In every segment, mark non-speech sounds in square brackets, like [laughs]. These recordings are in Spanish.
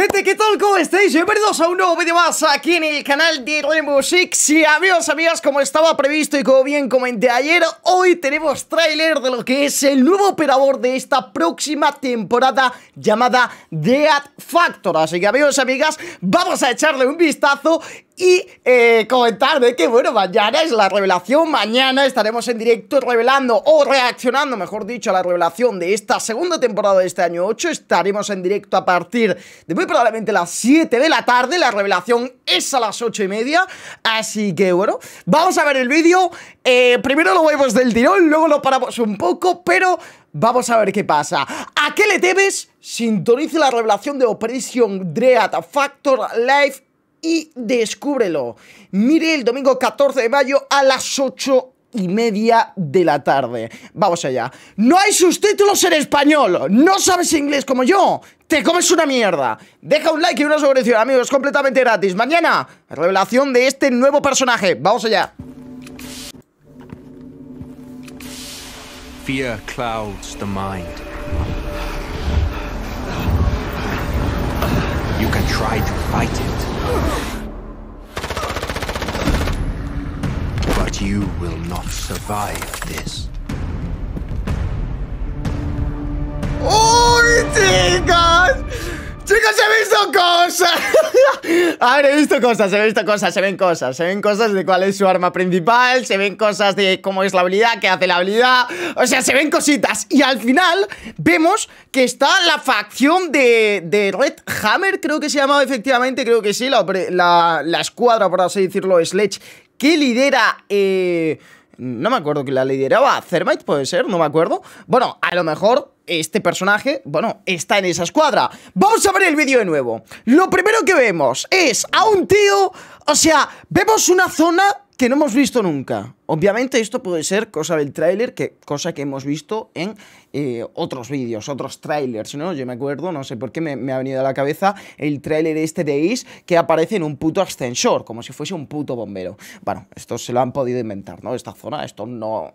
gente, ¿qué tal? ¿Cómo estáis? Bienvenidos a un nuevo vídeo más aquí en el canal de Rainbow Y amigos, amigas, como estaba previsto y como bien comenté ayer Hoy tenemos tráiler de lo que es el nuevo operador de esta próxima temporada Llamada Dead Factor Así que amigos, amigas, vamos a echarle un vistazo y eh, comentar de que, bueno, mañana es la revelación, mañana estaremos en directo revelando o reaccionando, mejor dicho, a la revelación de esta segunda temporada de este año 8, estaremos en directo a partir de muy probablemente las 7 de la tarde, la revelación es a las 8 y media, así que, bueno, vamos a ver el vídeo, eh, primero lo vemos del tirón, luego lo paramos un poco, pero... Vamos a ver qué pasa. ¿A qué le temes? Sintonice la revelación de Operation Dread Factor Live y descúbrelo. Mire el domingo 14 de mayo a las 8 y media de la tarde. Vamos allá. No hay subtítulos en español. No sabes inglés como yo. Te comes una mierda. Deja un like y una suscripción, amigos. Completamente gratis. Mañana, revelación de este nuevo personaje. Vamos allá. Try to fight it. But you will not survive this. ¡Oh, chicas! ¡Chicas, se me con! A ver, he visto cosas, he visto cosas, se ven cosas. Se ven cosas de cuál es su arma principal, se ven cosas de cómo es la habilidad, qué hace la habilidad. O sea, se ven cositas. Y al final vemos que está la facción de, Red Hammer, creo que se llamaba efectivamente, creo que sí, la, escuadra, por así decirlo, Sledge, que lidera... Eh, no me acuerdo que la lideraba, Thermite puede ser, no me acuerdo. Bueno, a lo mejor este personaje, bueno, está en esa escuadra. Vamos a ver el vídeo de nuevo. Lo primero que vemos es a un tío, o sea, vemos una zona que no hemos visto nunca. Obviamente esto puede ser cosa del tráiler, que, cosa que hemos visto en eh, otros vídeos, otros trailers, ¿no? Yo me acuerdo, no sé por qué me, ha venido a la cabeza el tráiler este de Is que aparece en un puto ascensor, como si fuese un puto bombero. Bueno, esto se lo han podido inventar, ¿no? Esta zona, esto no...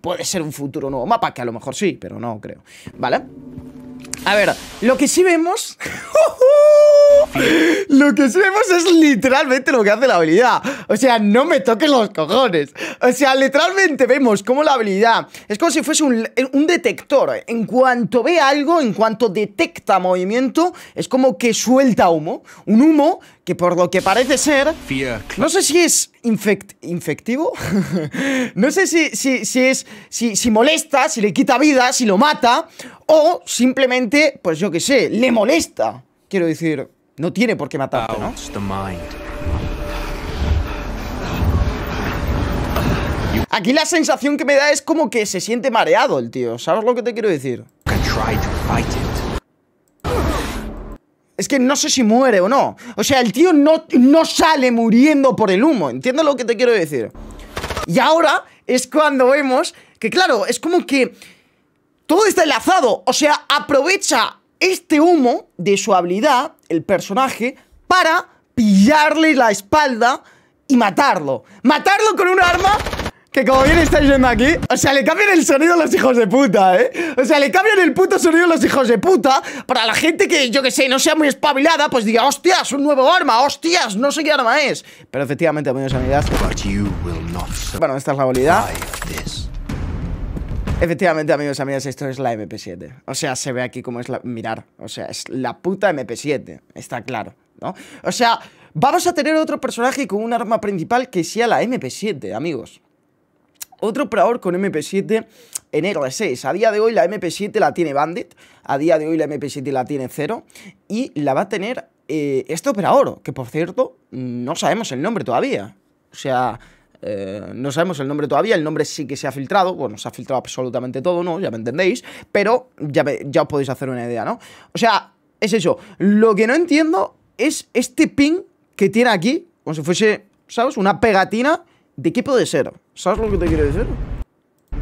Puede ser un futuro nuevo mapa, que a lo mejor sí, pero no creo. ¿Vale? A ver, lo que sí vemos... [laughs] ¡Oh! [gasps] Lo que vemos es literalmente lo que hace la habilidad. O sea, no me toquen los cojones. O sea, literalmente vemos cómo la habilidad es como si fuese un, detector. En cuanto ve algo, en cuanto detecta movimiento, es como que suelta humo. Un humo que por lo que parece ser... No sé si es infectivo. [laughs] no sé si, si, si es... Si, si molesta, si le quita vida, si lo mata. O simplemente, pues yo qué sé, le molesta. Quiero decir, no tiene por qué matarte, ¿no? Aquí la sensación que me da es como que se siente mareado el tío. ¿Sabes lo que te quiero decir? Es que no sé si muere o no. O sea, el tío no, no sale muriendo por el humo. ¿Entiendes lo que te quiero decir? Y ahora es cuando vemos que, claro, es como que todo está enlazado. O sea, aprovecha este humo de su habilidad, el personaje, para pillarle la espalda y matarlo. Matarlo con un arma que como bien estáis viendo aquí, o sea, le cambian el sonido a los hijos de puta, ¿eh? O sea, le cambian el puto sonido a los hijos de puta para la gente que, yo que sé, no sea muy espabilada, pues diga, hostias, un nuevo arma, hostias, no sé qué arma es. Pero efectivamente, amigos y amigas... Bueno, esta es la habilidad. Efectivamente, amigos, amigas, esto es la MP7. O sea, se ve aquí como es la... Mirar, o sea, es la puta MP7, está claro, ¿no? O sea, vamos a tener otro personaje con un arma principal que sea la MP7, amigos. Otro Praor con MP7 en R6. A día de hoy la MP7 la tiene Bandit, a día de hoy la MP7 la tiene cero y la va a tener eh, este operador, que por cierto, no sabemos el nombre todavía. O sea, eh, no sabemos el nombre todavía, el nombre sí que se ha filtrado, bueno, se ha filtrado absolutamente todo, ¿no? Ya me entendéis, pero ya, ya os podéis hacer una idea, ¿no? O sea, es eso. Lo que no entiendo es este pin que tiene aquí, como si fuese, ¿sabes? Una pegatina de qué puede ser. ¿Sabes lo que te quiere decir?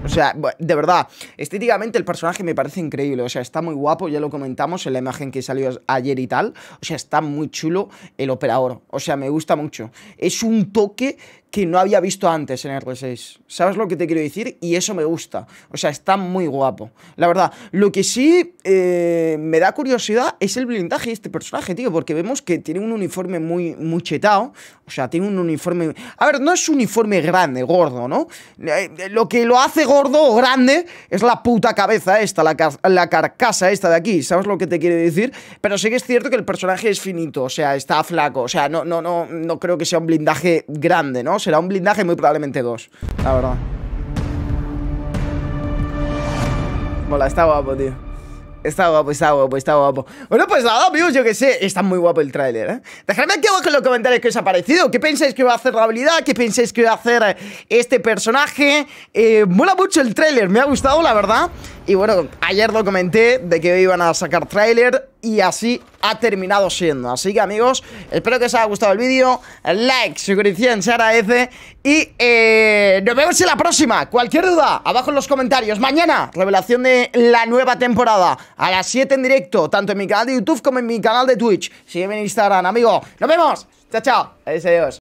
O sea, de verdad, estéticamente el personaje me parece increíble. O sea, está muy guapo, ya lo comentamos en la imagen que salió ayer y tal. O sea, está muy chulo el operador. O sea, me gusta mucho. Es un toque que no había visto antes en R6. ¿Sabes lo que te quiero decir? Y eso me gusta. O sea, está muy guapo. La verdad, lo que sí eh, me da curiosidad es el blindaje de este personaje, tío, porque vemos que tiene un uniforme muy, chetado. O sea, tiene un uniforme... A ver, no es un uniforme grande, gordo, ¿no? Eh, eh, lo que lo hace gordo o grande es la puta cabeza esta, la, la carcasa esta de aquí. ¿Sabes lo que te quiero decir? Pero sí que es cierto que el personaje es finito, o sea, está flaco. O sea, no, no, no, no creo que sea un blindaje grande, ¿no? será un blindaje, muy probablemente dos, la verdad. Mola, está guapo, tío. Está guapo, está guapo, está guapo. Bueno, pues nada, amigos, yo que sé. Está muy guapo el tráiler, ¿eh? Dejadme aquí abajo en los comentarios qué os ha parecido. ¿Qué pensáis que va a hacer la habilidad? ¿Qué pensáis que va a hacer eh, este personaje? Eh, mola mucho el tráiler, me ha gustado, la verdad. Y bueno, ayer lo comenté de que iban a sacar tráiler y así ha terminado siendo. Así que amigos, espero que os haya gustado el vídeo. Like, suscripción, se agradece. Y eh, nos vemos en la próxima. Cualquier duda, abajo en los comentarios. Mañana, revelación de la nueva temporada. A las 7 en directo, tanto en mi canal de YouTube como en mi canal de Twitch. Sígueme en Instagram, amigo. Nos vemos. Chao, chao. Adiós. adiós.